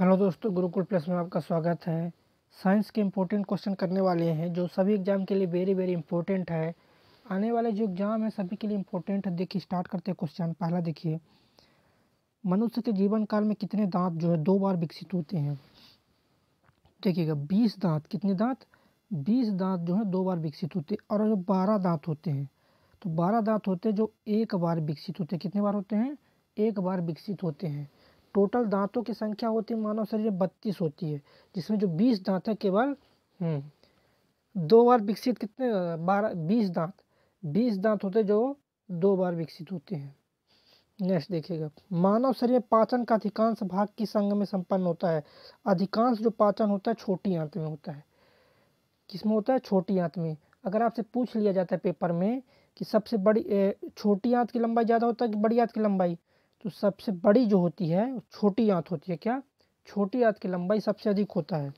hello दोस्तों Gurukul plus में आपका स्वागत है साइंस के इम्पोर्टेंट क्वेश्चन करने वाले हैं जो सभी एग्ज़ाम के लिए वेरी वेरी इंपॉर्टेंट है आने वाले जो एग्ज़ाम है सभी के लिए इम्पोर्टेंट है देखिए स्टार्ट करते हैं क्वेश्चन पहला देखिए मनुष्य के जीवन काल में कितने दांत जो है दो बार विकसित होते हैं देखिएगा बीस दांत कितने दांत बीस दांत जो है दो बार विकसित होते हैं और जो बारह दांत होते हैं तो बारह दांत होते हैं जो एक बार विकसित होते हैं कितने बार होते हैं एक बार विकसित होते हैं टोटल दांतों की संख्या होती है मानव शरीर में बत्तीस होती है जिसमें जो बीस दांत है केवल हम्म, दो बार विकसित कितने बारह बीस दांत बीस दांत होते जो दो बार विकसित होते हैं नेक्स्ट देखिएगा मानव शरीर में पाचन का अधिकांश भाग किस अंग में संपन्न होता है अधिकांश जो पाचन होता है छोटी आंत में होता है किसमें होता है छोटी आंत में अगर आपसे पूछ लिया जाता है पेपर में कि सबसे बड़ी छोटी आंत की लंबाई ज़्यादा होता है कि बड़ी आंत की लंबाई तो सबसे बड़ी जो होती है छोटी आंत होती है क्या छोटी आंत की लंबाई सबसे अधिक होता है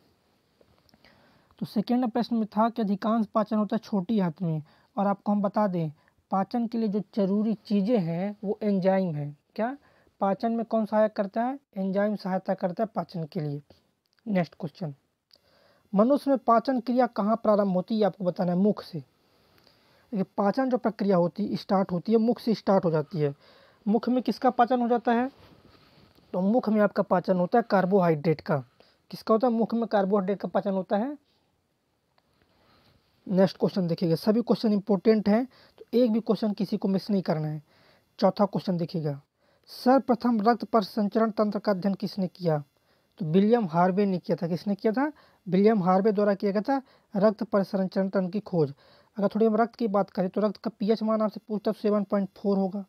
तो सेकेंड प्रश्न में था कि अधिकांश पाचन होता है छोटी आंत में और आपको हम बता दें पाचन के लिए जो जरूरी चीज़ें हैं वो एंजाइम है क्या पाचन में कौन सहायक करता है एंजाइम सहायता करता है पाचन के लिए नेक्स्ट क्वेश्चन मनुष्य में पाचन क्रिया कहाँ प्रारंभ होती है आपको बताना है मुख से देखिए पाचन जो प्रक्रिया होती है स्टार्ट होती है मुख से स्टार्ट हो जाती है मुख में किसका पाचन हो जाता है तो मुख में आपका पाचन होता है कार्बोहाइड्रेट का किसका होता है मुख में कार्बोहाइड्रेट का पाचन होता है नेक्स्ट क्वेश्चन देखिएगा सभी क्वेश्चन इंपॉर्टेंट हैं तो एक भी क्वेश्चन किसी को मिस नहीं करना है चौथा क्वेश्चन देखिएगा सर्वप्रथम रक्त पर संचरण तंत्र का अध्ययन किसने किया तो विलियम हार्वे ने किया था किसने किया था विलियम हार्वे द्वारा किया गया था रक्त पर संचरण तंत्र की खोज अगर थोड़ी हम रक्त की बात करें तो रक्त का पीएच मान आपसे पूछता तो सेवन पॉइंट फोर होगा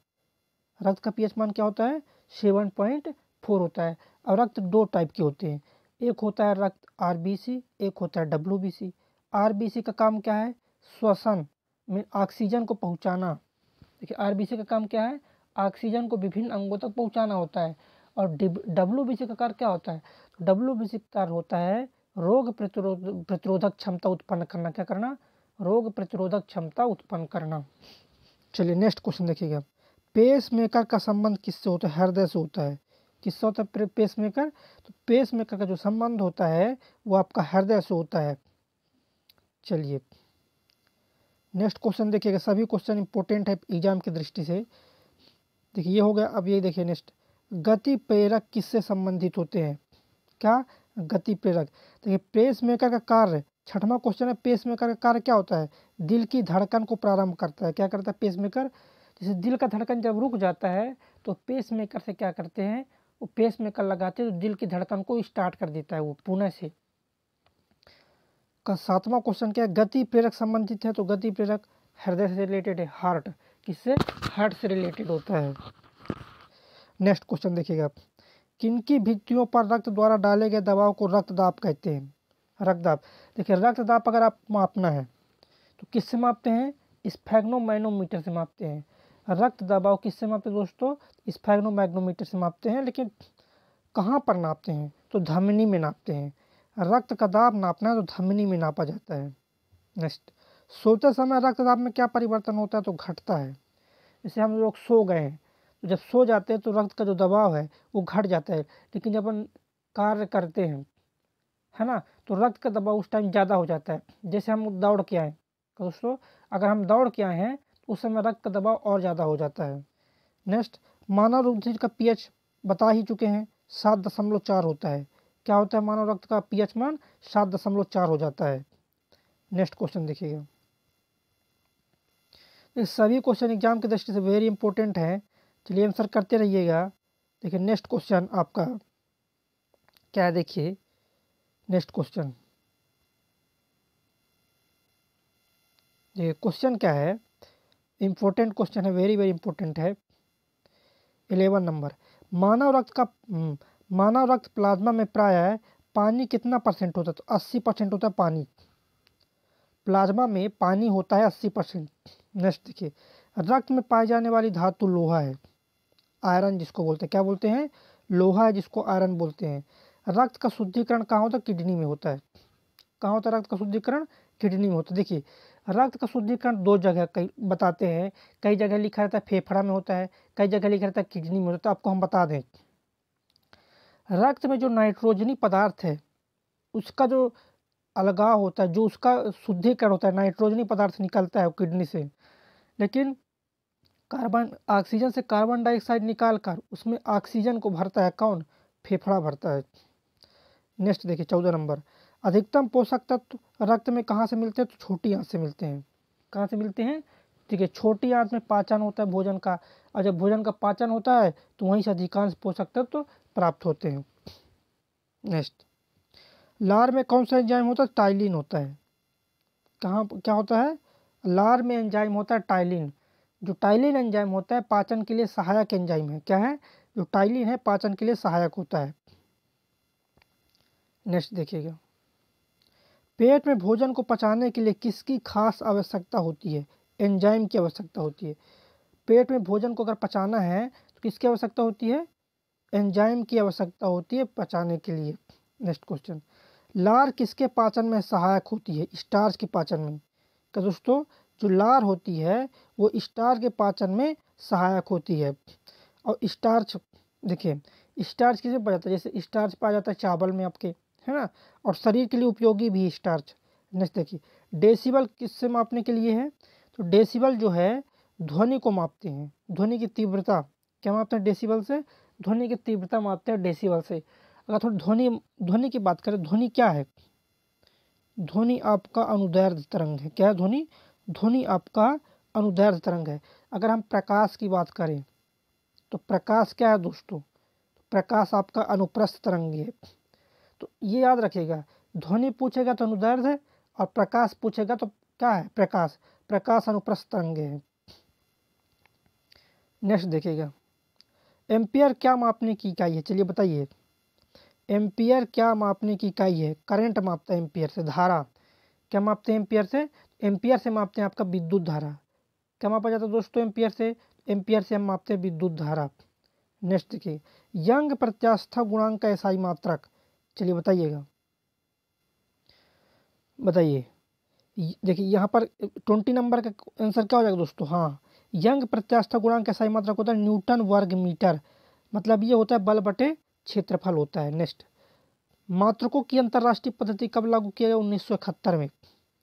रक्त का पीएच मान क्या होता है सेवन पॉइंट फोर होता है और रक्त दो टाइप के होते हैं एक होता है रक्त आरबीसी एक होता है डब्ल्यूबीसी आरबीसी का काम क्या है श्वसन में ऑक्सीजन को पहुंचाना देखिए आरबीसी का काम क्या है ऑक्सीजन को विभिन्न अंगों तक पहुंचाना होता है और सी का कार्य क्या होता है सी का कार्य होता है रोग प्रतिरोध प्रतिरोधक क्षमता उत्पन्न करना क्या करना रोग प्रतिरोधक क्षमता उत्पन्न करना चलिए नेक्स्ट क्वेश्चन देखिएगा पेस मेकर का संबंध किससे होता है हृदय से होता है किससे होता है पेस मेकर तो पेस मेकर का जो संबंध होता है वो आपका हृदय से होता है चलिए नेक्स्ट क्वेश्चन देखिएगा सभी क्वेश्चन इंपॉर्टेंट है एग्जाम की दृष्टि से देखिए ये हो गया अब ये देखिए नेक्स्ट गति प्रेरक किससे संबंधित होते हैं क्या गति प्रेरक देखिए पेस मेकर का कार्य छठवां क्वेश्चन है पेस मेकर का कार्य क्या होता है दिल की धड़कन को प्रारंभ करता है क्या करता है पेस मेकर जैसे दिल का धड़कन जब रुक जाता है तो पेस मेकर से क्या करते हैं वो पेस मेकर लगाते हैं तो दिल की धड़कन को स्टार्ट कर देता है वो पुणे से का सातवां क्वेश्चन क्या है गति प्रेरक संबंधित है तो गति प्रेरक हृदय से रिलेटेड है हार्ट किससे हार्ट से रिलेटेड होता है नेक्स्ट क्वेश्चन देखिएगा किनकी भित्तियों पर रक्त द्वारा डाले गए दबाव को रक्तदाब कहते हैं रक्तदाब देखिए रक्तदाब अगर आप मापना है तो किससे मापते हैं स्फेग्नोमैनोमीटर से मापते हैं रक्त दबाव किससे मापते दोस्तों स्फेग्नोमैग्नोमीटर से मापते हैं लेकिन कहाँ पर नापते हैं तो धमनी में नापते हैं रक्त का दाब नापना है तो धमनी में नापा जाता है नेक्स्ट सोते समय रक्त दाब में क्या परिवर्तन होता है तो घटता है जैसे हम लोग सो गए हैं तो जब सो जाते हैं तो रक्त का जो दबाव है वो घट जाता है लेकिन जब हम कार्य करते हैं है ना तो रक्त का दबाव उस टाइम ज़्यादा हो जाता है जैसे हम दौड़ के आए तो दोस्तों अगर हम दौड़ के आए हैं उस समय रक्त का दबाव और ज़्यादा हो जाता है नेक्स्ट मानव रक्त का पीएच बता ही चुके हैं सात दशमलव चार होता है क्या होता है मानव रक्त का पीएच मान सात दशमलव चार हो जाता है नेक्स्ट क्वेश्चन देखिएगा सभी क्वेश्चन एग्जाम की दृष्टि से वेरी इंपॉर्टेंट है चलिए आंसर करते रहिएगा देखिए नेक्स्ट क्वेश्चन आपका क्या है देखिए नेक्स्ट क्वेश्चन देखिए क्वेश्चन क्या है इम्पोर्टेंट क्वेश्चन है वेरी वेरी इंपॉर्टेंट है एलेवन नंबर मानव रक्त का हम्म, मानव रक्त प्लाज्मा में प्राय पानी कितना परसेंट होता है तो अस्सी परसेंट होता है पानी प्लाज्मा में पानी होता है अस्सी परसेंट नेक्स्ट देखिए रक्त में पाए जाने वाली धातु लोहा है आयरन जिसको बोलते हैं क्या बोलते हैं लोहा है जिसको आयरन बोलते हैं रक्त का शुद्धिकरण कहाँ होता है किडनी में होता है कहाँ होता है रक्त का शुद्धिकरण किडनी में होता है देखिए रक्त का शुद्धिकरण दो जगह कई बताते हैं कई जगह लिखा रहता है फेफड़ा में होता है कई जगह लिखा रहता है किडनी में होता है तो आपको हम बता दें रक्त में जो नाइट्रोजनी पदार्थ है उसका जो अलगाव होता है जो उसका शुद्धिकरण होता है नाइट्रोजनी पदार्थ निकलता है किडनी से लेकिन कार्बन ऑक्सीजन से कार्बन डाइऑक्साइड निकाल कर उसमें ऑक्सीजन को भरता है कौन फेफड़ा भरता है नेक्स्ट देखिए चौदह नंबर अधिकतम पोषक तत्व रक्त में कहाँ से मिलते हैं तो छोटी आँख से मिलते हैं कहाँ से मिलते हैं ठीक है छोटी आँख में पाचन होता है भोजन का और जब भोजन का पाचन होता है तो वहीं से अधिकांश पोषक तत्व प्राप्त होते हैं नेक्स्ट लार में कौन सा एंजाइम होता है टाइलिन होता है कहाँ क्या होता है लार में एंजाइम होता है टाइलिन जो टाइलिन एंजाइम होता है पाचन के लिए सहायक एंजाइम है क्या है जो टाइलिन है पाचन के लिए सहायक होता है नेक्स्ट देखिएगा पेट में भोजन को पचाने के लिए किसकी खास आवश्यकता होती है एंजाइम की आवश्यकता होती है पेट में भोजन को अगर पचाना है तो किसकी आवश्यकता होती है एंजाइम की आवश्यकता होती है पचाने के लिए नेक्स्ट क्वेश्चन लार किसके पाचन में सहायक होती है स्टार्च के पाचन में क्या तो दोस्तों जो लार होती है वो स्टार के पाचन में सहायक होती है और स्टार्च देखिए स्टार्च किसे पाया जाता है जैसे स्टार्च पाया जाता है चावल में आपके है ना और शरीर के लिए उपयोगी भी स्टार्च नेक्स्ट देखिए डेसिबल किससे मापने के लिए है तो डेसिबल जो है ध्वनि को मापते हैं ध्वनि की तीव्रता क्या मापते हैं डेसिबल से ध्वनि की तीव्रता मापते हैं डेसिबल से अगर थोड़ी ध्वनि ध्वनि की बात करें ध्वनि क्या है ध्वनि आपका अनुदैर्ध तरंग है क्या है ध्वनि ध्वनि आपका अनुदैर्ध तरंग है अगर हम प्रकाश की बात करें तो प्रकाश क्या है दोस्तों प्रकाश आपका अनुप्रस्थ तरंग है तो ये याद रखिएगा ध्वनि पूछेगा तो अनुदैर्ध और प्रकाश पूछेगा तो क्या है प्रकाश प्रकाश अनुप्रस्थ अंग है नेक्स्ट देखिएगा एम्पियर क्या मापने की इकाई है चलिए बताइए एम्पियर क्या मापने की इकाई है करंट मापता है एम्पियर से धारा क्या मापते हैं एम्पियर से एम्पियर से मापते हैं आपका विद्युत धारा क्या मापा जाता है दोस्तों एम्पियर से एम्पियर से हम मापते हैं विद्युत धारा नेक्स्ट देखिए यंग प्रत्यास्था गुणांक का ही मात्रक चलिए बताइएगा बताइए देखिए यहाँ पर ट्वेंटी नंबर का आंसर क्या हो जाएगा दोस्तों हाँ यंग प्रत्यास्था गुणांक एसआई मात्रा होता है न्यूटन वर्ग मीटर मतलब ये होता है बल बटे क्षेत्रफल होता है नेक्स्ट मात्रकों की अंतर्राष्ट्रीय पद्धति कब लागू किया गया उन्नीस में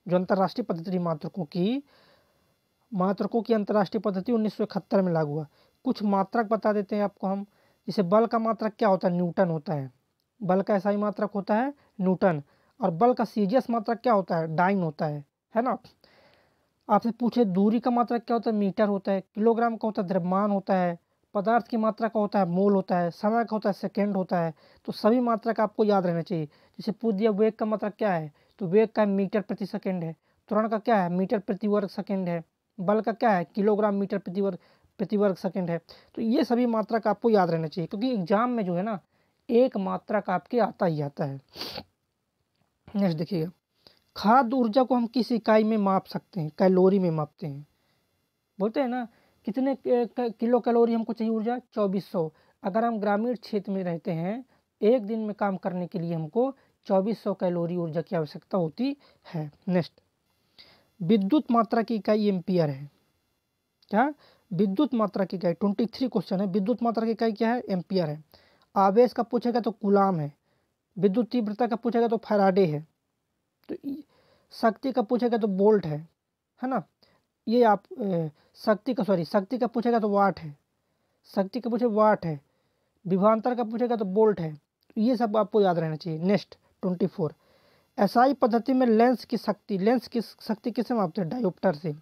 जो अंतर्राष्ट्रीय पद्धति मात्रकों की मात्रकों की अंतर्राष्ट्रीय पद्धति उन्नीस में लागू हुआ कुछ मात्रक बता देते हैं आपको हम जैसे बल का मात्रक क्या होता है न्यूटन होता है बल का ऐसा ही मात्रक होता है न्यूटन और बल का सीजीएस मात्रक क्या होता है डाइन होता है है ना आपसे पूछे दूरी का मात्रक क्या होता है मीटर होता है किलोग्राम का होता है द्रव्यमान होता है पदार्थ की मात्रा का होता है मोल होता है समय का होता है सेकेंड होता है तो सभी मात्रा का आपको याद रहना चाहिए जैसे पूछ दिया वेग का मात्रा क्या है तो वेग का मीटर प्रति सेकेंड है त्वरण का क्या है मीटर प्रति वर्ग सेकेंड है बल का क्या है किलोग्राम मीटर प्रति वर्ग प्रति वर्ग सेकेंड है तो ये सभी मात्रा का आपको याद रहना चाहिए क्योंकि एग्जाम में जो है ना एक मात्रा का आपके आता ही आता है नेक्स्ट देखिएगा खाद्य ऊर्जा को हम किस इकाई में माप सकते हैं कैलोरी में मापते हैं बोलते हैं ना कितने किलो कैलोरी हमको चाहिए ऊर्जा चौबीस सौ अगर हम ग्रामीण क्षेत्र में रहते हैं एक दिन में काम करने के लिए हमको चौबीस सौ कैलोरी ऊर्जा की आवश्यकता होती है नेक्स्ट विद्युत मात्रा की इकाई एम्पियर है क्या विद्युत मात्रा की इकाई ट्वेंटी थ्री क्वेश्चन है विद्युत मात्रा की इकाई क्या है एम्पियर है आवेश का पूछेगा तो गुलाम है विद्युत तीव्रता का पूछेगा तो फराडे है तो शक्ति का पूछेगा तो बोल्ट है है ना ये आप शक्ति का सॉरी शक्ति का पूछेगा तो वाट है शक्ति का पूछे वाट है विभांतर का पूछेगा तो बोल्ट है ये सब आपको याद रहना चाहिए नेक्स्ट ट्वेंटी फोर एसआई पद्धति में लेंस की शक्ति लेंस की शक्ति किससे मापते हैं डायोप्टर से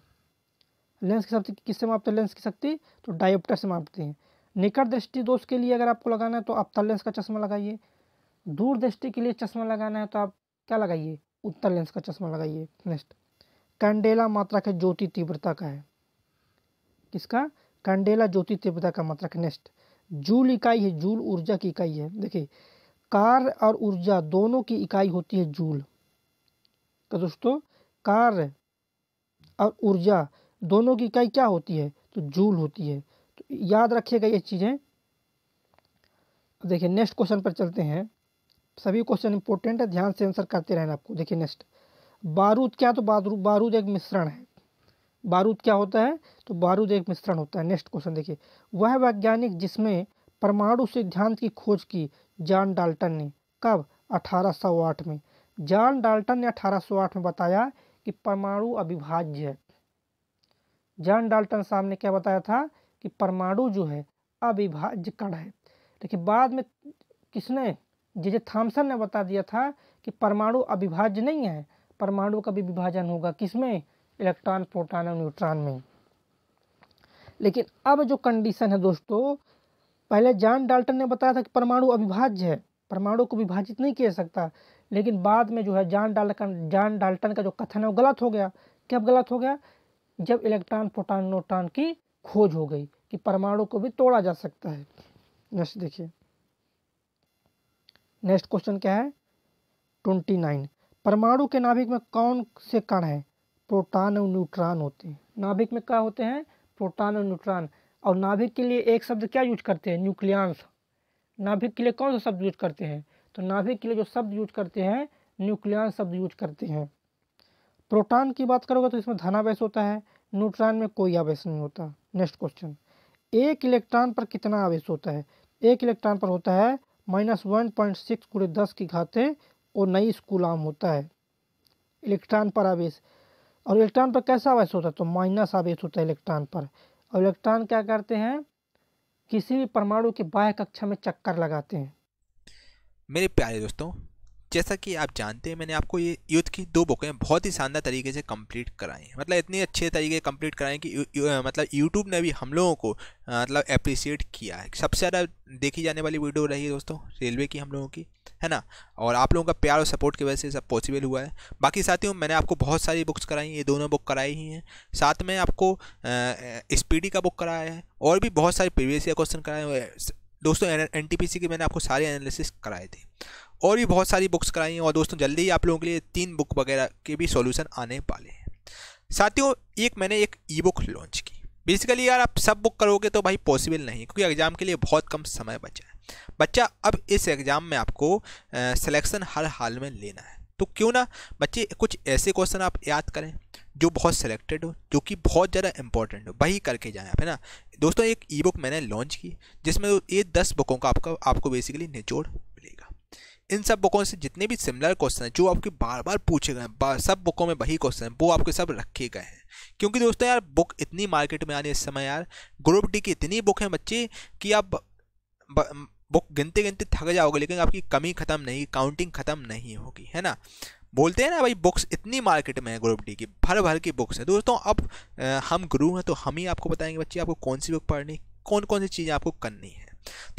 लेंस की शक्ति किससे मापते हैं लेंस की शक्ति तो डायोप्टर से मापते हैं निकट दृष्टि दोष के लिए अगर आपको लगाना है तो आप तल लेंस का चश्मा लगाइए दूर दृष्टि के लिए चश्मा लगाना है तो आप क्या लगाइए उत्तर लेंस का चश्मा लगाइए नेक्स्ट कंडेला मात्रा के ज्योति तीव्रता का है किसका कंडेला ज्योति तीव्रता का मात्रक नेक्स्ट जूल इकाई है जूल ऊर्जा की इकाई है देखिए कार और ऊर्जा दोनों की इकाई होती है जूल तो दोस्तों कार और ऊर्जा दोनों की इकाई क्या होती है तो जूल होती है याद रखिएगा ये चीज़ें देखिए नेक्स्ट क्वेश्चन पर चलते हैं सभी क्वेश्चन इंपॉर्टेंट है ध्यान से आंसर करते रहना आपको देखिए नेक्स्ट बारूद क्या तो बारूद बारूद एक मिश्रण है बारूद क्या होता है तो बारूद एक मिश्रण होता है नेक्स्ट क्वेश्चन देखिए वह वैज्ञानिक जिसमें परमाणु सिद्धांत की खोज की जॉन डाल्टन ने कब 1808 में जॉन डाल्टन ने 1808 में बताया कि परमाणु अविभाज्य है जॉन डाल्टन साहब ने क्या बताया था कि परमाणु जो है अविभाज्य कण है लेकिन बाद में किसने जे जे थाम्सन ने बता दिया था कि परमाणु अविभाज्य नहीं है परमाणु का भी विभाजन होगा किसमें इलेक्ट्रॉन प्रोटॉन और न्यूट्रॉन में लेकिन अब जो कंडीशन है दोस्तों पहले जॉन डाल्टन ने बताया था कि परमाणु अविभाज्य है परमाणु को विभाजित नहीं किया सकता लेकिन बाद में जो है जॉन डाल्टन जॉन डाल्टन का जो कथन है वो गलत हो गया कब गलत हो गया जब इलेक्ट्रॉन प्रोटॉन न्यूट्रॉन की खोज हो गई कि परमाणु को भी तोड़ा जा सकता है नेक्स्ट देखिए नेक्स्ट क्वेश्चन क्या है ट्वेंटी नाइन परमाणु के नाभिक में कौन से कण हैं प्रोटॉन और न्यूट्रॉन होते हैं नाभिक में क्या होते हैं प्रोटॉन और न्यूट्रॉन और नाभिक के लिए एक शब्द क्या यूज करते हैं न्यूक्लियांस नाभिक के लिए कौन सा शब्द यूज करते हैं तो नाभिक के लिए जो शब्द यूज करते हैं न्यूक्लियांस शब्द यूज करते हैं प्रोटॉन की बात करोगे तो इसमें धनावेश होता है न्यूट्रॉन में कोई आवेश नहीं होता नेक्स्ट क्वेश्चन एक इलेक्ट्रॉन पर कितना आवेश होता है एक इलेक्ट्रॉन पर होता है माइनस वन पॉइंट सिक्स गुड़े दस की घाते और नई स्कूलाम होता है इलेक्ट्रॉन पर आवेश और इलेक्ट्रॉन पर कैसा आवेश होता है तो माइनस आवेश होता है इलेक्ट्रॉन पर और इलेक्ट्रॉन क्या करते हैं किसी भी परमाणु के बाह्य कक्षा में चक्कर लगाते हैं मेरे प्यारे दोस्तों जैसा कि आप जानते हैं मैंने आपको ये युद्ध की दो बुकें बहुत ही शानदार तरीके से कंप्लीट कराई हैं मतलब इतने अच्छे तरीके कम्प्लीट कराएं कि यू, यू, मतलब यूट्यूब ने भी हम लोगों को मतलब अप्रिसिएट किया है सबसे ज़्यादा देखी जाने वाली वीडियो रही है दोस्तों रेलवे की हम लोगों की है ना और आप लोगों का प्यार और सपोर्ट की वजह से सब पॉसिबल हुआ है बाकी साथियों मैंने आपको बहुत सारी बुक्स कराई ये दोनों बुक कराई ही हैं साथ में आपको स्पीडी का बुक कराया है और भी बहुत सारे प्रीवियस ईयर क्वेश्चन कराए हुए दोस्तों एन टी पी सी मैंने आपको सारे एनालिसिस कराए थे और भी बहुत सारी बुक्स कराई हैं और दोस्तों जल्दी ही आप लोगों के लिए तीन बुक वगैरह के भी सॉल्यूशन आने वाले हैं साथियों एक मैंने एक ई बुक लॉन्च की बेसिकली यार आप सब बुक करोगे तो भाई पॉसिबल नहीं क्योंकि एग्ज़ाम के लिए बहुत कम समय बचा है बच्चा अब इस एग्ज़ाम में आपको सिलेक्शन हर हाल में लेना है तो क्यों ना बच्चे कुछ ऐसे क्वेश्चन आप याद करें जो बहुत सिलेक्टेड हो जो कि बहुत ज़्यादा इंपॉर्टेंट हो वही करके जाएं आप है ना दोस्तों एक ई बुक मैंने लॉन्च की जिसमें ये दस बुकों का आपका आपको बेसिकली निचोड़ इन सब बुकों से जितने भी सिमिलर क्वेश्चन हैं जो आपके बार बार पूछे गए हैं सब बुकों में वही क्वेश्चन हैं वो आपके सब रखे गए हैं क्योंकि दोस्तों यार बुक इतनी मार्केट में आनी इस समय यार ग्रुप डी की इतनी बुक हैं बच्चे कि आप बुक गिनते गिनते थक जाओगे लेकिन आपकी कमी ख़त्म नहीं काउंटिंग ख़त्म नहीं होगी है ना बोलते हैं ना भाई बुक्स इतनी मार्केट में है ग्रुप डी की भर भर की बुक्स हैं दोस्तों अब हम गुरु हैं तो हम ही आपको बताएंगे बच्चे आपको कौन सी बुक पढ़नी कौन कौन सी चीज़ें आपको करनी है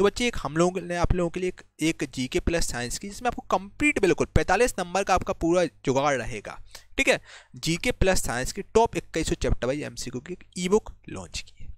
तो बच्चे एक हम लोगों ने आप लोगों के लिए एक, जी के प्लस साइंस की जिसमें आपको कंप्लीट बिल्कुल पैंतालीस नंबर का आपका पूरा जुगाड़ रहेगा ठीक है जी के प्लस साइंस की टॉप इक्कीस सौ चैप्टर वाइज एम सी की ई बुक लॉन्च की है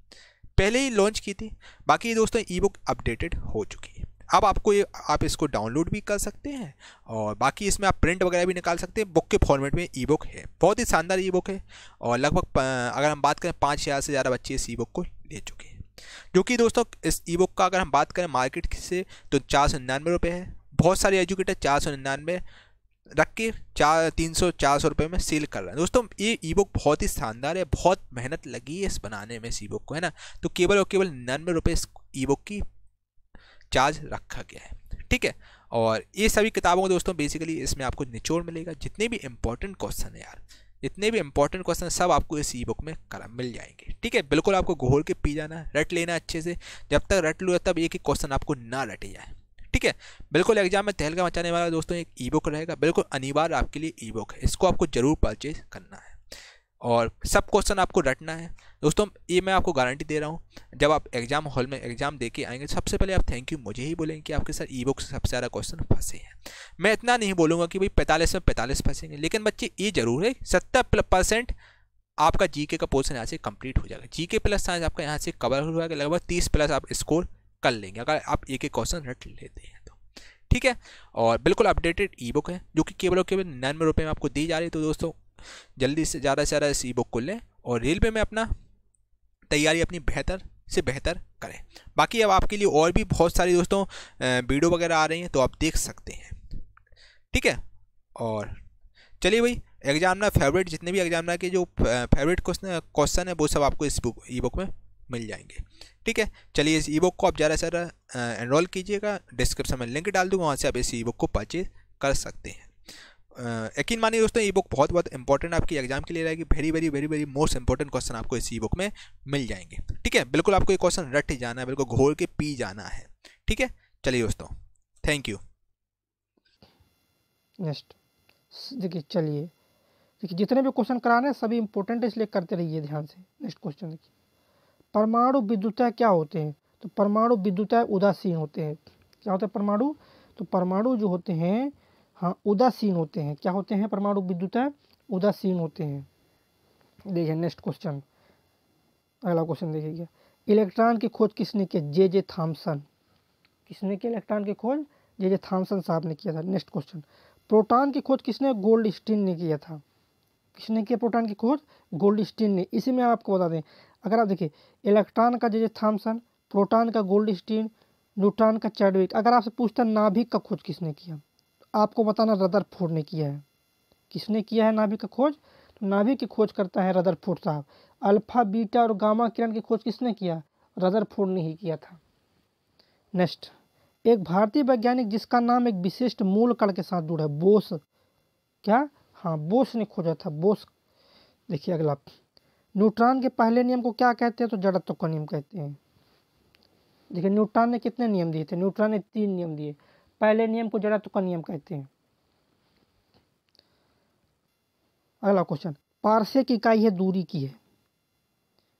पहले ही लॉन्च की थी बाकी दोस्तों ई बुक अपडेटेड हो चुकी है अब आपको ये आप इसको डाउनलोड भी कर सकते हैं और बाकी इसमें आप प्रिंट वगैरह भी निकाल सकते हैं बुक के फॉर्मेट में ई बुक है बहुत ही शानदार ई बुक है और लगभग अगर हम बात करें पाँच हज़ार से ज़्यादा बच्चे इस ई बुक को ले चुके हैं क्योंकि दोस्तों इस ई बुक का अगर हम बात करें मार्केट से तो चार सौ निन्यानवे रुपये है बहुत सारे एजुकेटर चार सौ निन्यानवे रख के चार तीन सौ चार सौ रुपये में सेल कर रहे हैं दोस्तों ये ई बुक बहुत ही शानदार है बहुत मेहनत लगी है इस बनाने में इस ई बुक को है ना तो केवल और केवल निन्यानवे रुपये इस ई बुक की चार्ज रखा गया है ठीक है और ये सभी किताबों को दोस्तों बेसिकली इसमें आपको निचोड़ मिलेगा जितने भी इंपॉर्टेंट क्वेश्चन है यार जितने भी इंपॉर्टेंट क्वेश्चन सब आपको इस ई बुक में करा मिल जाएंगे ठीक है बिल्कुल आपको घोल के पी जाना रट लेना अच्छे से जब तक रट लो तब एक ही क्वेश्चन आपको ना रटे जाए ठीक है बिल्कुल एग्जाम में तहलका मचाने वाला दोस्तों एक ई बुक रहेगा बिल्कुल अनिवार्य आपके लिए ई बुक है इसको आपको जरूर परचेज करना है और सब क्वेश्चन आपको रटना है दोस्तों ये मैं आपको गारंटी दे रहा हूँ जब आप एग्ज़ाम हॉल में एग्ज़ाम दे के आएंगे सबसे पहले आप थैंक यू मुझे ही बोलेंगे कि आपके सर ई बुक से सबसे ज़्यादा क्वेश्चन फंसे हैं मैं इतना नहीं बोलूँगा कि भाई पैंतालीस में पैंतालीस फंसेंगे लेकिन बच्चे ये ज़रूर है सत्तर परसेंट आपका जी का पोर्सन यहाँ से कंप्लीट हो जाएगा जी प्लस साइंस आपका यहाँ से कवर हो जाएगा लगभग तीस प्लस आप स्कोर कर लेंगे अगर आप एक एक क्वेश्चन रट लेते हैं तो ठीक है और बिल्कुल अपडेटेड ई बुक है जो कि केवल और केवल निन्यानवे रुपये में आपको दी जा रही है तो दोस्तों जल्दी से ज़्यादा से ज़्यादा इस ई बुक को लें और रेलवे में अपना तैयारी अपनी बेहतर से बेहतर करें बाकी अब आपके लिए और भी बहुत सारी दोस्तों वीडियो वगैरह आ रही हैं तो आप देख सकते हैं ठीक है और चलिए भाई एग्जामना फेवरेट जितने भी एग्जामना के जो फेवरेट क्वेश्चन क्वेश्चन है वो सब आपको इस बुक ई बुक में मिल जाएंगे ठीक है चलिए इस ई बुक को आप ज़्यादा से ज़्यादा एनरोल कीजिएगा डिस्क्रिप्शन में लिंक डाल दूँगा वहाँ से आप इस ई बुक को परचेज कर सकते हैं यकीन मानिए दोस्तों ये बुक बहुत बहुत इंपॉर्टेंट आपकी एग्जाम के लिए रहेगी very very very very most important question आपको इस ई बुक में मिल जाएंगे ठीक है बिल्कुल आपको ये क्वेश्चन रट जाना है बिल्कुल घोर के पी जाना है ठीक है चलिए दोस्तों थैंक यू नेक्स्ट देखिए चलिए देखिए जितने भी क्वेश्चन कराने हैं सभी इंपॉर्टेंट है इसलिए करते रहिए ध्यान से नेक्स्ट क्वेश्चन देखिए परमाणु विद्युत क्या होते हैं तो परमाणु विद्युत उदासीन होते हैं क्या होते हैं परमाणु तो परमाणु जो होते हैं हाँ उदासीन होते हैं क्या होते हैं परमाणु विद्युत उदासीन होते हैं देखिए नेक्स्ट क्वेश्चन अगला क्वेश्चन देखिएगा इलेक्ट्रॉन की खोज किसने की जे जे थाम्सन किसने की इलेक्ट्रॉन की खोज जे जे थाम्सन साहब ने किया था नेक्स्ट क्वेश्चन प्रोटॉन की खोज किसने गोल्ड स्टीन ने किया था किसने किया प्रोटॉन की खोज गोल्ड स्टीन ने इसी में आपको बता दें अगर आप देखिए इलेक्ट्रॉन का जे जे थाम्सन प्रोटॉन का गोल्ड स्टीन न्यूट्रॉन का चैडविक अगर आपसे पूछता नाभिक का खोज किसने किया आपको बताना रदरफोर्ड ने किया है किसने किया है नाभिक का खोज तो नाभिक की खोज करता है रदरफोर्ड साहब अल्फा बीटा और गामा किरण की खोज किसने किया रदरफोर्ड ने ही किया था नेक्स्ट एक भारतीय वैज्ञानिक जिसका नाम एक विशिष्ट मूल कण के साथ जुड़ा है बोस क्या हाँ बोस ने खोजा था बोस देखिए अगला न्यूट्रॉन के पहले नियम को क्या कहते हैं तो जड़त्व का नियम कहते हैं देखिए न्यूट्रॉन ने कितने नियम दिए थे न्यूट्रॉन ने तीन नियम दिए पहले नियम को जड़त्व तो का नियम कहते हैं अगला क्वेश्चन पार्श्विक इकाई है दूरी की है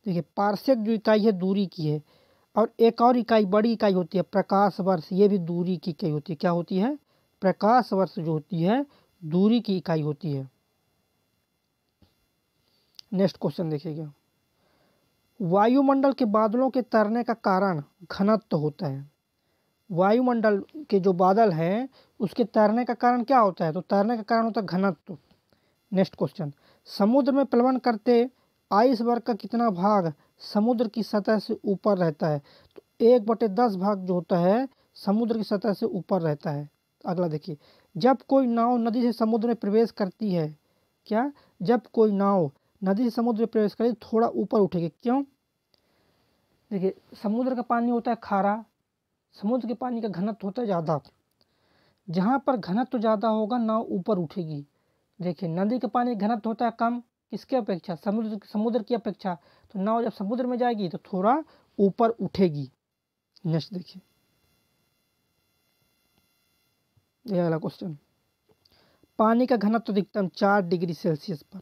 देखिए पार्श्विक जो इकाई है दूरी की है और एक और इकाई बड़ी इकाई होती है प्रकाश वर्ष ये भी दूरी की इकाई होती है क्या होती है प्रकाश वर्ष जो होती है दूरी की इकाई होती है नेक्स्ट क्वेश्चन देखिएगा वायुमंडल के बादलों के तैरने का कारण घनत्व होता है वायुमंडल के जो बादल हैं उसके तैरने का कारण क्या होता है तो तैरने का कारण होता है घनत्व नेक्स्ट क्वेश्चन समुद्र में प्लवन करते आइसबर्ग का कितना भाग समुद्र की सतह से ऊपर रहता है तो एक बटे दस भाग जो होता है समुद्र की सतह से ऊपर रहता है अगला देखिए जब कोई नाव नदी से समुद्र में प्रवेश करती है क्या जब कोई नाव नदी से समुद्र में प्रवेश करे थोड़ा ऊपर उठेगी क्यों देखिए समुद्र का पानी होता है खारा समुद्र के पानी का घनत्व होता है ज़्यादा जहाँ पर घनत्व ज़्यादा होगा नाव ऊपर उठेगी देखिए नदी के पानी घनत्व होता है कम किसके अपेक्षा समुद्र समुद्र की अपेक्षा तो नाव जब समुद्र में जाएगी तो थोड़ा ऊपर उठेगी नेक्स्ट देखिए ये अगला क्वेश्चन पानी का घनत्व अधिकतम चार डिग्री सेल्सियस पर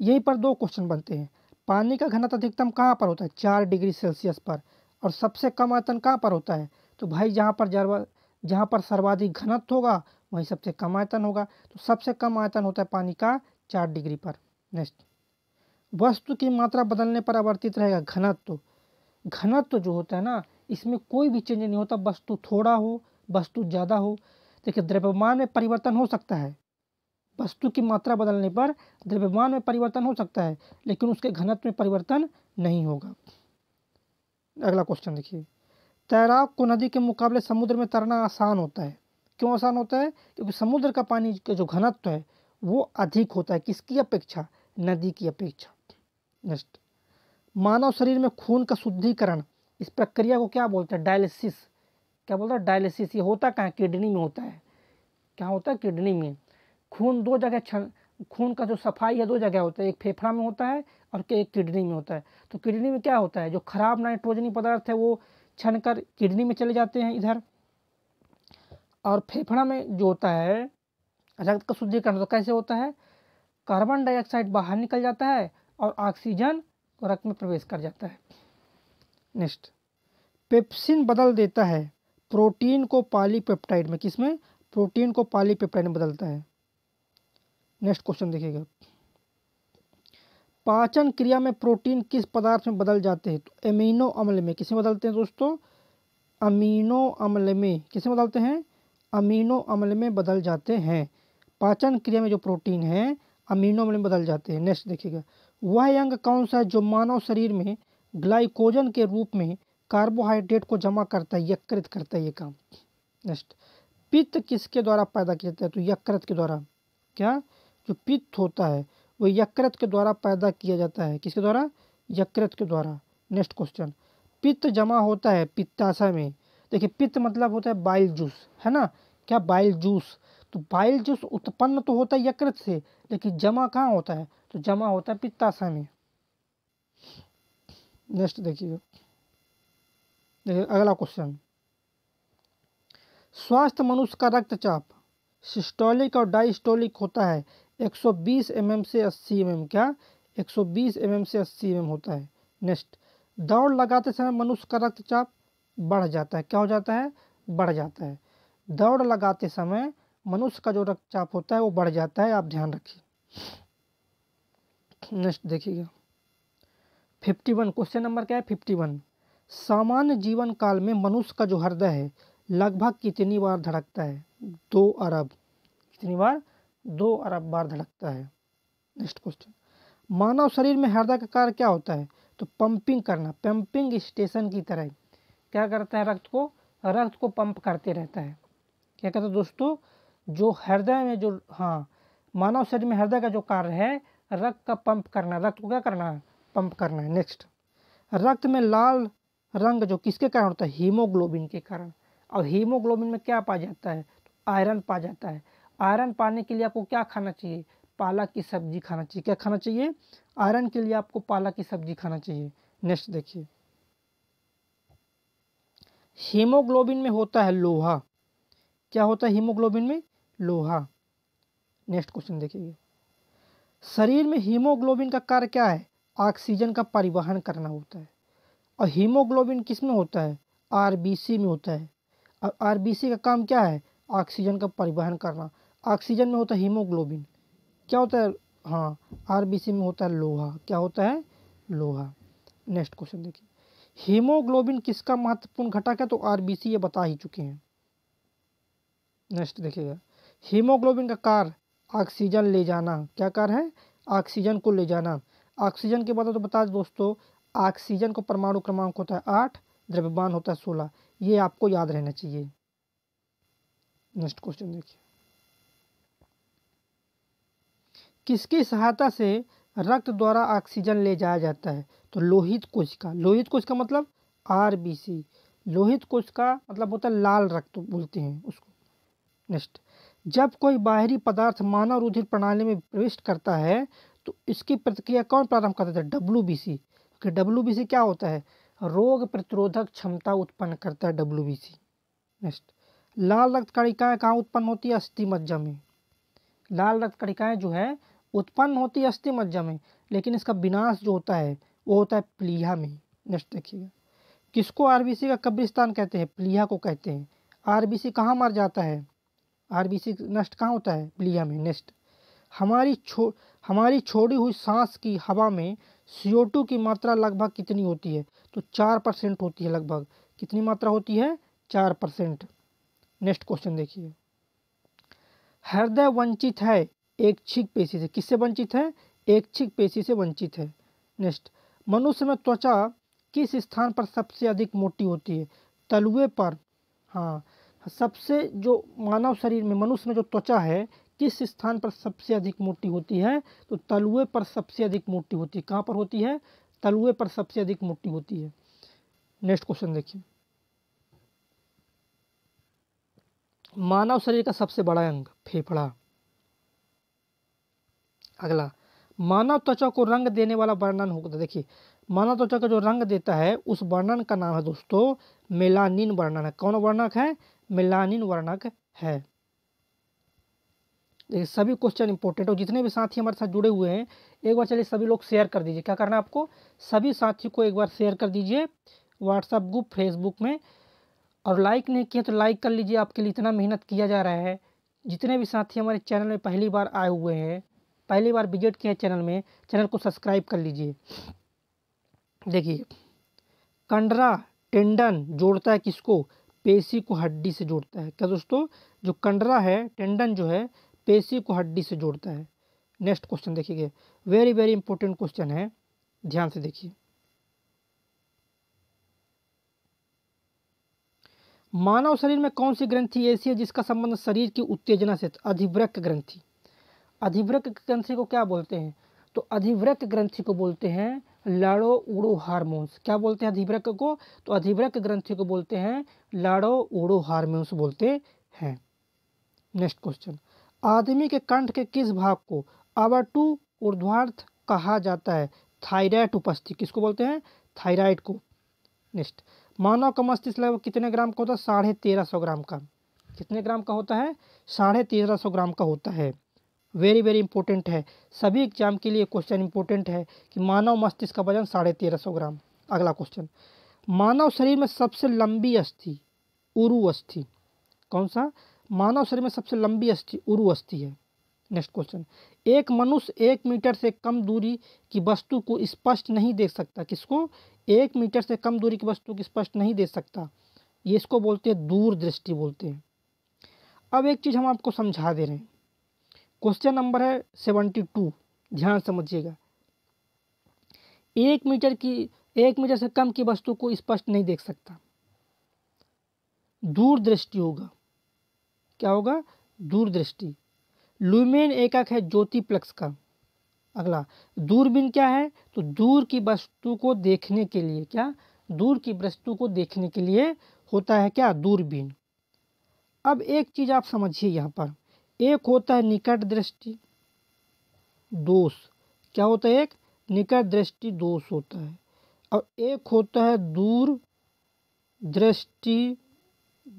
यहीं पर दो क्वेश्चन बनते हैं पानी का घनत्व अधिकतम कहाँ पर होता है चार डिग्री सेल्सियस पर और सबसे कम आयतन कहाँ पर होता है तो भाई जहाँ पर जरवा जहाँ पर सर्वाधिक घनत्व होगा वहीं सबसे कम आयतन होगा तो सबसे कम आयतन होता है पानी का चार डिग्री पर नेक्स्ट वस्तु की मात्रा बदलने पर आवर्तित रहेगा घनत्व घनत्व जो होता है ना इसमें कोई भी चेंज नहीं होता वस्तु थोड़ा हो वस्तु ज़्यादा हो देखिए द्रव्यमान में परिवर्तन हो सकता है वस्तु की मात्रा बदलने पर द्रव्यमान में परिवर्तन हो सकता है लेकिन उसके घनत्व में परिवर्तन नहीं होगा अगला क्वेश्चन देखिए तैराक को नदी के मुकाबले समुद्र में तैरना आसान होता है क्यों आसान होता है क्योंकि समुद्र का पानी का जो घनत्व है वो अधिक होता है किसकी अपेक्षा नदी की अपेक्षा नेक्स्ट मानव शरीर में खून का शुद्धिकरण इस प्रक्रिया को क्या बोलते हैं डायलिसिस क्या बोलता है डायलिसिस ये होता कहाँ किडनी में होता है क्या होता है किडनी में खून दो जगह खून का जो सफाई है दो जगह होता है एक फेफड़ा में होता है और एक किडनी में होता है तो किडनी में क्या होता है जो खराब नाइट्रोजनी पदार्थ है वो छन कर किडनी में चले जाते हैं इधर और फेफड़ा में जो होता है रक्त का शुद्धिकरण तो कैसे होता है कार्बन डाइऑक्साइड बाहर निकल जाता है और ऑक्सीजन रक्त में प्रवेश कर जाता है नेक्स्ट पेप्सिन बदल देता है प्रोटीन को पॉलीपेप्टाइड में किसमें प्रोटीन को पॉलीपेप्टाइड में बदलता है नेक्स्ट क्वेश्चन देखिएगा पाचन क्रिया में प्रोटीन किस पदार्थ में बदल जाते हैं तो अमीनो अम्ल में किसे बदलते हैं दोस्तों अमीनो अम्ल में किसे बदलते हैं अमीनो अम्ल में बदल जाते हैं पाचन क्रिया में जो प्रोटीन है अमीनो अम्ल में बदल जाते हैं नेक्स्ट देखिएगा वह अंग कौन सा है जो मानव शरीर में ग्लाइकोजन के रूप में कार्बोहाइड्रेट को जमा करता है यकृत करता है ये काम नेक्स्ट पित्त किसके द्वारा पैदा किया जाता है तो यकृत के द्वारा क्या जो पित्त होता है वो यकृत के द्वारा पैदा किया जाता है किसके द्वारा यकृत के द्वारा नेक्स्ट क्वेश्चन पित्त जमा होता है पित्ताशय में देखिए पित्त मतलब होता है बाइल जूस है ना क्या बाइल जूस तो बाइल जूस उत्पन्न तो होता है यकृत से लेकिन जमा कहाँ होता है तो जमा होता है पित्ताशय में नेक्स्ट देखिए देखिए अगला क्वेश्चन स्वास्थ्य मनुष्य का रक्तचाप सिस्टोलिक और डाइस्टोलिक होता है 120 mm से 80 mm क्या 120 mm से 80 mm होता है नेक्स्ट दौड़ लगाते समय मनुष्य का रक्तचाप बढ़ जाता है क्या हो जाता है बढ़ जाता है दौड़ लगाते समय मनुष्य का जो रक्तचाप होता है वो बढ़ जाता है आप ध्यान रखिए नेक्स्ट देखिएगा फिफ्टी वन क्वेश्चन नंबर क्या है फिफ्टी वन सामान्य जीवन काल में मनुष्य का जो हृदय है लगभग कितनी बार धड़कता है दो अरब कितनी बार दो अरब बार धड़कता है नेक्स्ट क्वेश्चन मानव शरीर में हृदय का कार्य क्या होता है तो पंपिंग करना पंपिंग स्टेशन की तरह क्या करता है रक्त को रक्त को पंप करते रहता है क्या कहते हैं दोस्तों जो हृदय में जो हाँ मानव शरीर में हृदय का जो कार्य है रक्त का पंप करना रक्त को क्या करना है पंप करना है नेक्स्ट रक्त में लाल रंग जो किसके कारण होता है हीमोग्लोबिन के कारण और हीमोग्लोबिन में क्या पाया जाता है तो आयरन पाया जाता है आयरन पाने के लिए आपको क्या खाना चाहिए पालक की सब्जी खाना चाहिए क्या खाना चाहिए आयरन के लिए आपको पालक की सब्जी खाना चाहिए नेक्स्ट देखिए हीमोग्लोबिन में होता है लोहा क्या होता है हीमोग्लोबिन में लोहा नेक्स्ट क्वेश्चन देखिए शरीर में हीमोग्लोबिन का कार्य क्या है ऑक्सीजन का परिवहन करना होता है और हीमोग्लोबिन किस में होता है आरबीसी में होता है और आरबीसी का काम क्या है ऑक्सीजन का परिवहन करना ऑक्सीजन में होता है हीमोग्लोबिन क्या होता है हाँ आर में होता है लोहा क्या होता है लोहा नेक्स्ट क्वेश्चन देखिए हीमोग्लोबिन किसका महत्वपूर्ण घटक है तो आर ये बता ही चुके हैं नेक्स्ट देखिएगा हीमोग्लोबिन का कार ऑक्सीजन ले जाना क्या कार है ऑक्सीजन को ले जाना ऑक्सीजन के बाद तो बता दोस्तों ऑक्सीजन को परमाणु क्रमांक होता है आठ द्रव्यमान होता है सोलह ये आपको याद रहना चाहिए नेक्स्ट क्वेश्चन देखिए किसकी सहायता से रक्त द्वारा ऑक्सीजन ले जाया जाता है तो लोहित कोशिका लोहित कोशिका मतलब आर बी सी लोहित कोशिका मतलब होता है लाल रक्त बोलते हैं उसको नेक्स्ट जब कोई बाहरी पदार्थ मानव रुधिर प्रणाली में प्रविष्ट करता है तो इसकी प्रतिक्रिया कौन प्रारंभ करता है डब्लू बी सी क्योंकि डब्लू बी सी क्या होता है रोग प्रतिरोधक क्षमता उत्पन्न करता है डब्लू बी सी नेक्स्ट लाल रक्त कणिकाएँ कहाँ उत्पन्न होती है अस्थि मज्जा में लाल रक्त कणिकाएँ जो है उत्पन्न होती अस्थि मज्जा में लेकिन इसका विनाश जो होता है वो होता है प्लीहा में नेक्स्ट देखिएगा किसको आर का कब्रिस्तान कहते हैं प्लीहा को कहते हैं आर बी सी कहाँ मर जाता है आर बी सी नष्ट कहाँ होता है प्लीहा में नेक्स्ट हमारी छो हमारी छोड़ी हुई सांस की हवा में CO2 की मात्रा लगभग कितनी होती है तो चार परसेंट होती है लगभग कितनी मात्रा होती है चार परसेंट नेक्स्ट क्वेश्चन देखिए हृदय वंचित है एक छिक पेशी से किससे वंचित है एक छिक पेशी से वंचित है नेक्स्ट मनुष्य में त्वचा किस स्थान पर सबसे अधिक मोटी होती है तलुए पर हाँ सबसे जो मानव शरीर में मनुष्य में जो त्वचा है किस स्थान पर सबसे अधिक मोटी होती है तो तलुए पर सबसे अधिक मोटी होती है कहाँ पर होती है तलुए पर सबसे अधिक मोटी होती है नेक्स्ट क्वेश्चन देखिए मानव शरीर का सबसे बड़ा अंग फेफड़ा अगला मानव त्वचा को रंग देने वाला वर्णन होता देखिए मानव त्वचा का जो रंग देता है उस वर्णन का नाम है दोस्तों मेलानिन वर्णन है कौन वर्णक है मेलानिन वर्णक है देखिए सभी क्वेश्चन इंपॉर्टेंट और जितने भी साथी हमारे साथ जुड़े हुए हैं एक बार चलिए सभी लोग शेयर कर दीजिए क्या करना है आपको सभी साथी को एक बार शेयर कर दीजिए व्हाट्सएप ग्रुप फेसबुक में और लाइक नहीं किया तो लाइक कर लीजिए आपके लिए इतना मेहनत किया जा रहा है जितने भी साथी हमारे चैनल में पहली बार आए हुए हैं पहली बार विजिट किए चैनल में चैनल को सब्सक्राइब कर लीजिए देखिए कंडरा टेंडन जोड़ता है किसको पेशी को हड्डी से जोड़ता है क्या दोस्तों जो कंडरा है टेंडन जो है पेशी को हड्डी से जोड़ता है नेक्स्ट क्वेश्चन देखिए वेरी वेरी इंपॉर्टेंट क्वेश्चन है ध्यान से देखिए मानव शरीर में कौन सी ग्रंथि ऐसी है जिसका संबंध शरीर की उत्तेजना से अधिवृक्क ग्रंथि अधिवृक्क ग्रंथि को क्या बोलते हैं तो अधिवृक्क ग्रंथि को बोलते हैं लाड़ो उड़ो हारमोन्स क्या बोलते हैं अधिवृक्क को तो अधिवृक्क ग्रंथि को बोलते हैं लाड़ो उड़ो हारमोन्स बोलते हैं नेक्स्ट क्वेश्चन आदमी के कंठ के किस भाग को अवटू ऊर्ध्वार्थ कहा जाता है थायराइड उपस्थित किसको बोलते हैं थायराइड को नेक्स्ट मानव का मस्तिष्क लगभग कितने ग्राम का होता है साढ़े तेरह सौ ग्राम का कितने ग्राम का होता है साढ़े तेरह सौ ग्राम का होता है वेरी वेरी इंपॉर्टेंट है सभी एग्जाम के लिए क्वेश्चन इंपॉर्टेंट है कि मानव मस्तिष्क का वजन साढ़े तेरह सौ ग्राम अगला क्वेश्चन मानव शरीर में सबसे लंबी अस्थि उरु अस्थि कौन सा मानव शरीर में सबसे लंबी अस्थि उरु अस्थि है नेक्स्ट क्वेश्चन एक मनुष्य एक मीटर से कम दूरी की वस्तु को स्पष्ट नहीं देख सकता किसको एक मीटर से कम दूरी की वस्तु को स्पष्ट नहीं देख सकता ये इसको बोलते हैं दूर दृष्टि बोलते हैं अब एक चीज़ हम आपको समझा दे रहे हैं क्वेश्चन नंबर है सेवेंटी टू ध्यान समझिएगा एक मीटर की एक मीटर से कम की वस्तु को स्पष्ट नहीं देख सकता दूरदृष्टि होगा क्या होगा दूरदृष्टि लुमेन एकक है ज्योति प्लक्स का अगला दूरबीन क्या है तो दूर की वस्तु को देखने के लिए क्या दूर की वस्तु को देखने के लिए होता है क्या दूरबीन अब एक चीज़ आप समझिए यहाँ पर एक होता है निकट दृष्टि दोष क्या होता है एक निकट दृष्टि दोष होता है और एक होता है दूर दृष्टि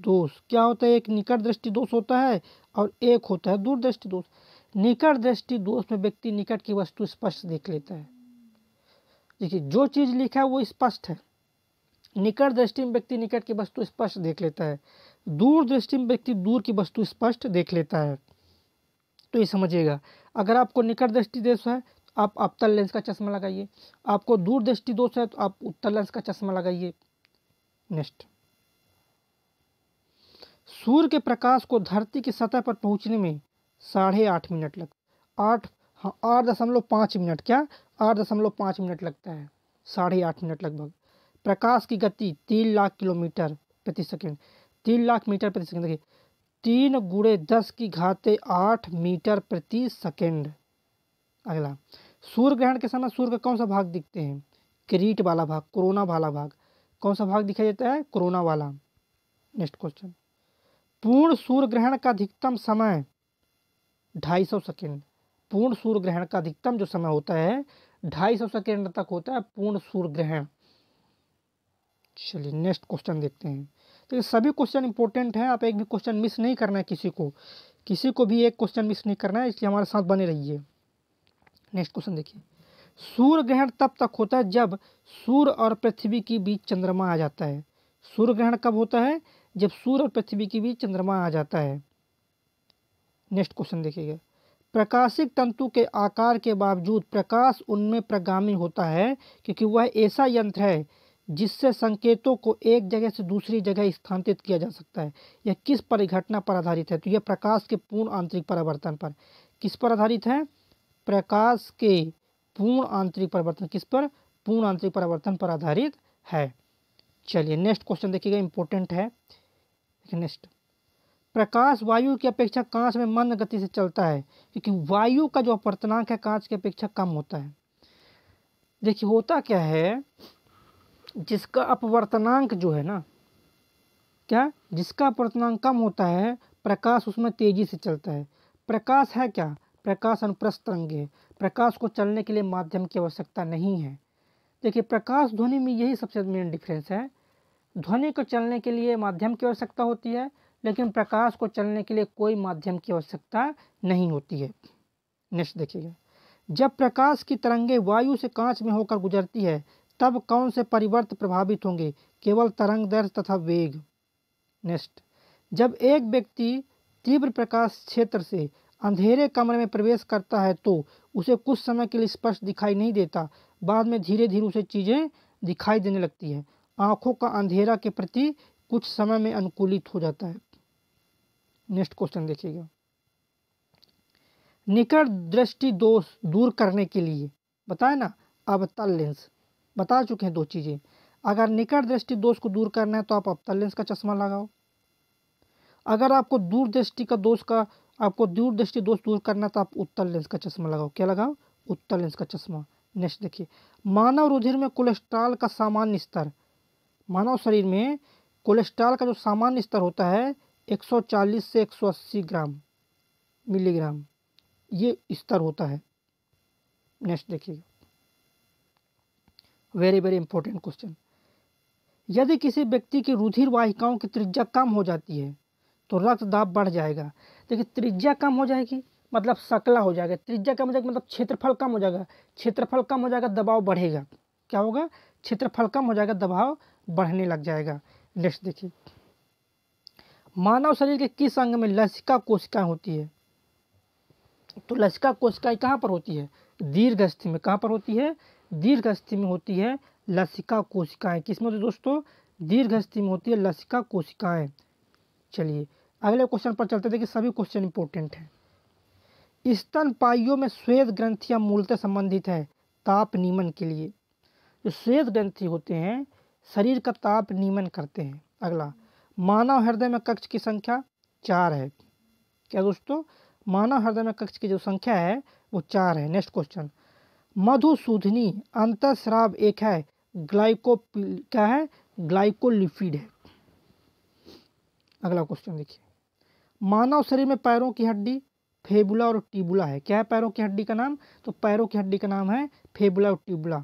दोष क्या होता है एक निकट दृष्टि दोष होता है और एक होता है दूर दृष्टि दोष निकट दृष्टि दोष में व्यक्ति निकट की वस्तु स्पष्ट देख लेता है देखिए जो चीज़ लिखा है वो स्पष्ट है निकट दृष्टि में व्यक्ति निकट की वस्तु स्पष्ट देख लेता है दूरदृष्टि में व्यक्ति दूर की वस्तु स्पष्ट देख लेता है तो ये समझिएगा अगर आपको निकट दृष्टि दोष है तो आप अवतल लेंस का चश्मा लगाइए आपको दूरदृष्टि दोष है तो आप उत्तर लेंस का चश्मा लगाइए नेक्स्ट सूर्य के प्रकाश को धरती की सतह पर पहुंचने में साढ़े आठ मिनट लग आठ हाँ आठ दशमलव पाँच मिनट क्या आठ दशमलव पाँच मिनट लगता है साढ़े आठ मिनट लगभग प्रकाश की गति तीन लाख किलोमीटर प्रति सेकेंड तीन लाख मीटर प्रति सेकेंड देखिए तीन गुड़े दस की घाते आठ मीटर प्रति सेकेंड अगला सूर्य ग्रहण के समय सूर्य का कौन सा भाग दिखते हैं क्रीट वाला भाग कोरोना वाला भाग कौन सा भाग दिखाई देता है कोरोना वाला नेक्स्ट क्वेश्चन पूर्ण सूर्य ग्रहण का अधिकतम समय ढाई सौ सेकेंड पूर्ण सूर्य ग्रहण का अधिकतम जो समय होता है ढाई सौ सेकेंड तक होता है पूर्ण सूर्य ग्रहण चलिए नेक्स्ट क्वेश्चन देखते हैं तो ये सभी क्वेश्चन इंपॉर्टेंट हैं आप एक भी क्वेश्चन मिस नहीं करना है किसी को किसी को भी एक क्वेश्चन मिस नहीं करना है इसलिए हमारे साथ बने रहिए नेक्स्ट क्वेश्चन देखिए सूर्य ग्रहण तब तक होता है जब सूर्य और पृथ्वी के बीच चंद्रमा आ जाता है सूर्य ग्रहण कब होता है जब सूर्य और पृथ्वी के बीच चंद्रमा आ जाता है नेक्स्ट क्वेश्चन देखिएगा प्रकाशिक तंतु के आकार के बावजूद प्रकाश उनमें प्रगामी होता है क्योंकि वह ऐसा यंत्र है जिससे संकेतों को एक जगह से दूसरी जगह स्थानांतरित किया जा सकता है यह किस परिघटना पर आधारित है तो यह प्रकाश के पूर्ण आंतरिक परावर्तन पर किस पर आधारित है प्रकाश के पूर्ण आंतरिक परावर्तन किस पर पूर्ण आंतरिक परावर्तन पर आधारित है चलिए नेक्स्ट क्वेश्चन देखिएगा इंपॉर्टेंट है नेक्स्ट प्रकाश वायु की अपेक्षा कांच में मंद गति से चलता है क्योंकि वायु का जो अपवर्तनांक है कांच की अपेक्षा कम होता है देखिए होता क्या है जिसका अपवर्तनांक जो है ना क्या जिसका अपवर्तनांक कम होता है प्रकाश उसमें तेज़ी से चलता है प्रकाश है क्या प्रकाश अनुप्रस्थ तरंग है प्रकाश को चलने के लिए माध्यम की आवश्यकता नहीं है देखिए प्रकाश ध्वनि में यही सबसे मेन डिफरेंस है ध्वनि को चलने के लिए माध्यम की आवश्यकता होती है लेकिन प्रकाश को चलने के लिए कोई माध्यम की आवश्यकता नहीं होती है नेक्स्ट देखिएगा जब प्रकाश की तरंगे वायु से कांच में होकर गुजरती है तब कौन से परिवर्तन प्रभावित होंगे केवल तरंग दर्ज तथा वेग नेक्स्ट जब एक व्यक्ति तीव्र प्रकाश क्षेत्र से अंधेरे कमरे में प्रवेश करता है तो उसे कुछ समय के लिए स्पष्ट दिखाई नहीं देता बाद में धीरे धीरे उसे चीज़ें दिखाई देने लगती हैं आँखों का अंधेरा के प्रति कुछ समय में अनुकूलित हो जाता है नेक्स्ट क्वेश्चन देखिएगा निकट दृष्टि दोष दूर करने के लिए बताए ना अब लेंस बता चुके हैं दो चीज़ें अगर निकट दृष्टि दोष को दूर करना है तो आप अवतल लेंस का चश्मा लगाओ अगर आपको दूर दृष्टि का दोष का आपको दूर दृष्टि दोष दूर करना है तो आप उत्तर लेंस का चश्मा लगाओ क्या लगाओ उत्तर लेंस का चश्मा नेक्स्ट देखिए मानव रुधिर में कोलेस्ट्रॉल का सामान्य स्तर मानव शरीर में कोलेस्ट्रॉल का जो सामान्य स्तर होता है 140 से 180 ग्राम मिलीग्राम ये स्तर होता है नेक्स्ट देखिएगा वेरी वेरी इंपॉर्टेंट क्वेश्चन यदि किसी व्यक्ति की रुधिर वाहिकाओं की त्रिज्या कम हो जाती है तो रक्त दाब बढ़ जाएगा देखिए त्रिज्या कम हो जाएगी मतलब सकला हो जाएगा त्रिज्या कम हो जाएगी मतलब क्षेत्रफल कम हो जाएगा क्षेत्रफल कम हो जाएगा दबाव बढ़ेगा क्या होगा क्षेत्रफल कम हो जाएगा दबाव बढ़ने लग जाएगा नेक्स्ट देखिए मानव शरीर के किस अंग में लसिका कोशिकाएं होती है तो लसिका कोशिकाएं कहाँ पर होती है दीर्घ अस्थि में कहाँ पर होती है दीर्घ अस्थि में होती है लसिका कोशिकाएं किसमें होती है दोस्तों दीर्घ अस्थि में होती है लसिका कोशिकाएं चलिए अगले क्वेश्चन पर चलते थे कि सभी क्वेश्चन इंपॉर्टेंट हैं पाइयों में श्वेत ग्रंथियां मूलतः संबंधित है ताप नियमन के लिए जो श्वेत ग्रंथि होते हैं शरीर का ताप नियमन करते हैं अगला मानव हृदय में कक्ष की संख्या चार है क्या दोस्तों मानव हृदय में कक्ष की जो संख्या है वो चार है नेक्स्ट क्वेश्चन मधुसूदनी अंतर श्राव एक है ग्लाइको क्या है ग्लाइकोलिफिड है अगला क्वेश्चन देखिए मानव शरीर में पैरों की हड्डी फेबुला और ट्यूबुला है क्या है पैरों की हड्डी का नाम तो पैरों की हड्डी का नाम है फेबुला और ट्यूबुला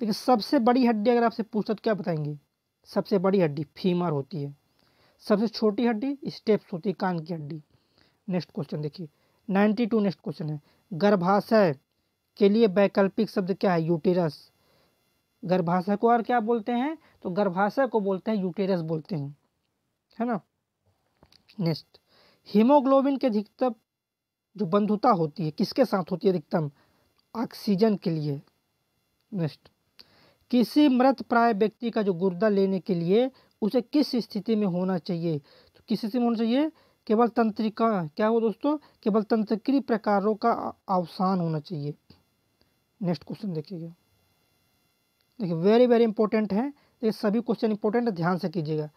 देखिए सबसे बड़ी हड्डी अगर आपसे पूछता तो क्या बताएंगे सबसे बड़ी हड्डी फीमर होती है सबसे छोटी हड्डी स्टेप्स होती है कान की हड्डी नेक्स्ट क्वेश्चन देखिए नाइन्टी टू नेक्स्ट क्वेश्चन है गर्भाशय के लिए वैकल्पिक शब्द क्या है यूटेरस गर्भाशय को और क्या बोलते हैं तो गर्भाशय को बोलते हैं यूटेरस बोलते हैं है ना नेक्स्ट हीमोग्लोबिन के अधिकतम जो बंधुता होती है किसके साथ होती है अधिकतम ऑक्सीजन के लिए नेक्स्ट किसी मृत प्राय व्यक्ति का जो गुर्दा लेने के लिए उसे किस स्थिति में होना चाहिए तो किस स्थिति में होना चाहिए केवल तंत्रिका क्या हो दोस्तों केवल तंत्रिकी प्रकारों का अवसान होना चाहिए नेक्स्ट क्वेश्चन देखिएगा देखिए वेरी वेरी इंपॉर्टेंट है ये सभी क्वेश्चन इंपॉर्टेंट है ध्यान से कीजिएगा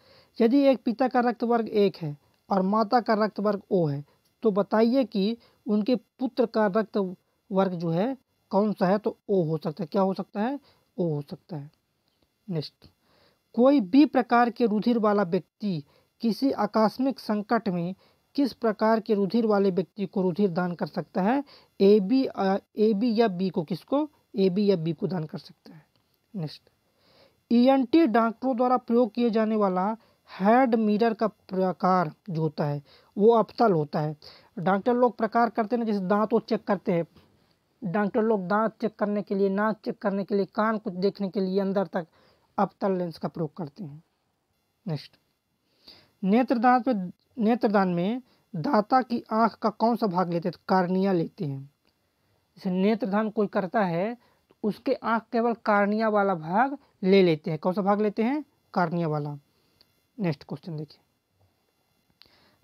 यदि एक पिता का रक्त वर्ग एक है और माता का रक्त वर्ग ओ है तो बताइए कि उनके पुत्र का रक्त वर्ग जो है कौन सा है तो ओ हो सकता है क्या हो सकता है ओ हो सकता है नेक्स्ट कोई भी प्रकार के रुधिर वाला व्यक्ति किसी आकस्मिक संकट में किस प्रकार के रुधिर वाले व्यक्ति को रुधिर दान कर सकता है ए बी ए बी या बी को किसको ए बी या बी को दान कर सकता है नेक्स्ट ई एन टी डॉक्टरों द्वारा प्रयोग किए जाने वाला हेड मिरर का प्रकार जो होता है वो अपतल होता है डॉक्टर लोग प्रकार करते हैं जैसे दांत वो चेक करते हैं डॉक्टर लोग दांत चेक करने के लिए नाक चेक करने के लिए कान कुछ देखने के लिए अंदर तक अपतल लेंस का प्रयोग करते हैं नेक्स्ट नेत्र दांत में नेत्रदान में दाता की आँख का कौन सा भाग लेते हैं तो कार्निया लेते हैं जैसे नेत्रदान कोई करता है तो उसके आँख केवल कार्निया वाला भाग ले लेते हैं कौन सा भाग लेते हैं कार्निया वाला नेक्स्ट क्वेश्चन देखिए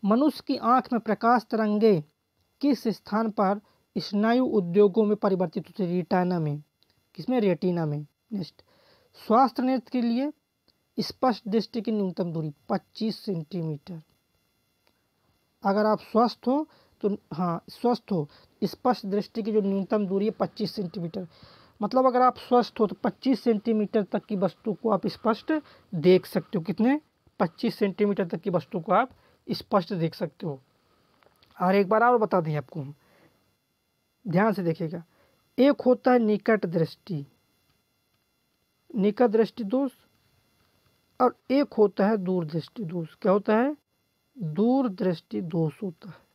मनुष्य की आँख में प्रकाश तरंगे किस स्थान पर स्नायु उद्योगों में परिवर्तित होते हैं रिटाना में किसमें रेटिना में नेक्स्ट स्वास्थ्य नेत्र के लिए स्पष्ट दृष्टि की न्यूनतम दूरी 25 सेंटीमीटर अगर आप स्वस्थ हो तो हाँ स्वस्थ हो स्पष्ट दृष्टि की जो न्यूनतम दूरी है पच्चीस सेंटीमीटर मतलब अगर आप स्वस्थ हो तो पच्चीस सेंटीमीटर तक की वस्तु को आप स्पष्ट देख सकते हो कितने पच्चीस सेंटीमीटर तक की वस्तु को आप स्पष्ट देख सकते हो और एक बार और बता दें आपको हम ध्यान से देखिएगा एक होता है निकट दृष्टि निकट दृष्टि दोष और एक होता है दूर दृष्टि दोष क्या होता है दूरदृष्टि दोष होता है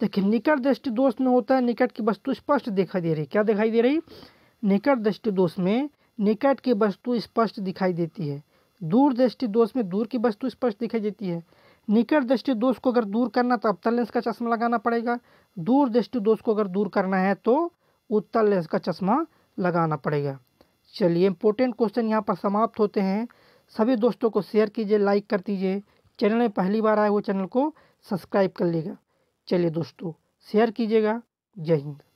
देखिए निकट दृष्टि दोष में होता है निकट की वस्तु स्पष्ट दिखाई दे रही क्या दिखाई दे रही निकट दृष्टि दोष में निकट की वस्तु स्पष्ट दिखाई देती है दूर दृष्टि दोष में दूर की वस्तु स्पष्ट दिखाई देती है निकट दृष्टि दोष को अगर दूर करना तो अवतल लेंस का चश्मा लगाना पड़ेगा दूर दृष्टि दोष को अगर दूर करना है तो उत्तल लेंस का चश्मा लगाना पड़ेगा चलिए इंपॉर्टेंट क्वेश्चन यहाँ पर समाप्त होते हैं सभी दोस्तों को शेयर कीजिए लाइक कर दीजिए चैनल में पहली बार आए वो चैनल को सब्सक्राइब कर लेगा चलिए दोस्तों शेयर कीजिएगा जय हिंद